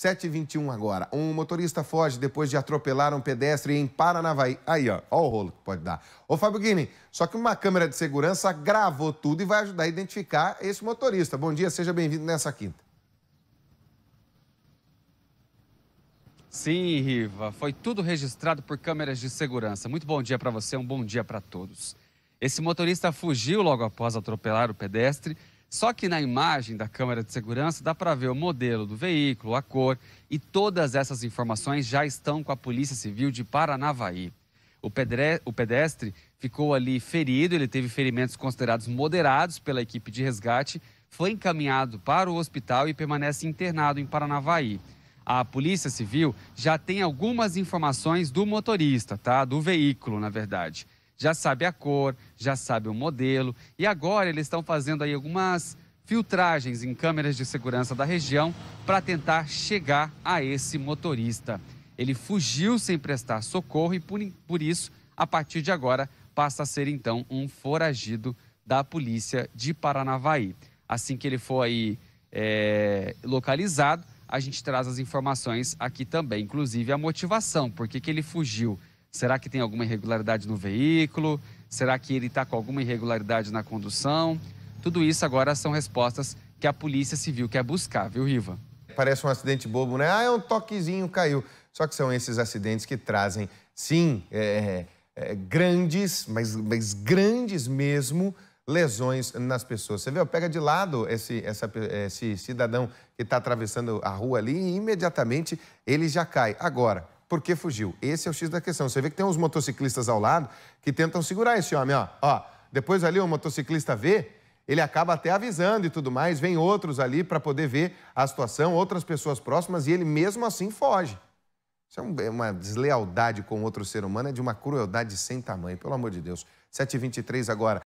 7h21 agora. Um motorista foge depois de atropelar um pedestre em Paranavaí. Aí, ó, ó o rolo que pode dar. Ô, Fábio Guini, só que uma câmera de segurança gravou tudo e vai ajudar a identificar esse motorista. Bom dia, seja bem-vindo nessa quinta. Sim, Riva, foi tudo registrado por câmeras de segurança. Muito bom dia para você, um bom dia para todos. Esse motorista fugiu logo após atropelar o pedestre só que na imagem da câmera de segurança dá para ver o modelo do veículo, a cor e todas essas informações já estão com a Polícia Civil de Paranavaí. O, pedestre ficou ali ferido, ele teve ferimentos considerados moderados pela equipe de resgate, foi encaminhado para o hospital e permanece internado em Paranavaí. A Polícia Civil já tem algumas informações do motorista, tá? Do veículo, na verdade já sabe a cor, já sabe o modelo. E agora eles estão fazendo aí algumas filtragens em câmeras de segurança da região para tentar chegar a esse motorista. Ele fugiu sem prestar socorro e, por, por isso, a partir de agora, passa a ser então um foragido da polícia de Paranavaí. Assim que ele for aí é, localizado, a gente traz as informações aqui também, inclusive a motivação, por que ele fugiu Será que tem alguma irregularidade no veículo? Será que ele está com alguma irregularidade na condução? Tudo isso agora são respostas que a Polícia Civil quer buscar, viu, Riva? Parece um acidente bobo, né? Ah, é um toquezinho, caiu. Só que são esses acidentes que trazem, sim, é, é, é grandes, mas, mas, grandes mesmo, lesões nas pessoas. Você viu? Pega de lado esse, essa, esse cidadão que está atravessando a rua ali e imediatamente ele já cai. Agora, porque fugiu. Esse é o X da questão. Você vê que tem uns motociclistas ao lado que tentam segurar esse homem, ó. ó depois ali o motociclista vê, ele acaba até avisando e tudo mais, vem outros ali para poder ver a situação, outras pessoas próximas, e ele mesmo assim foge. Isso é, é uma deslealdade com outro ser humano, é de uma crueldade sem tamanho, pelo amor de Deus. 7h23 agora.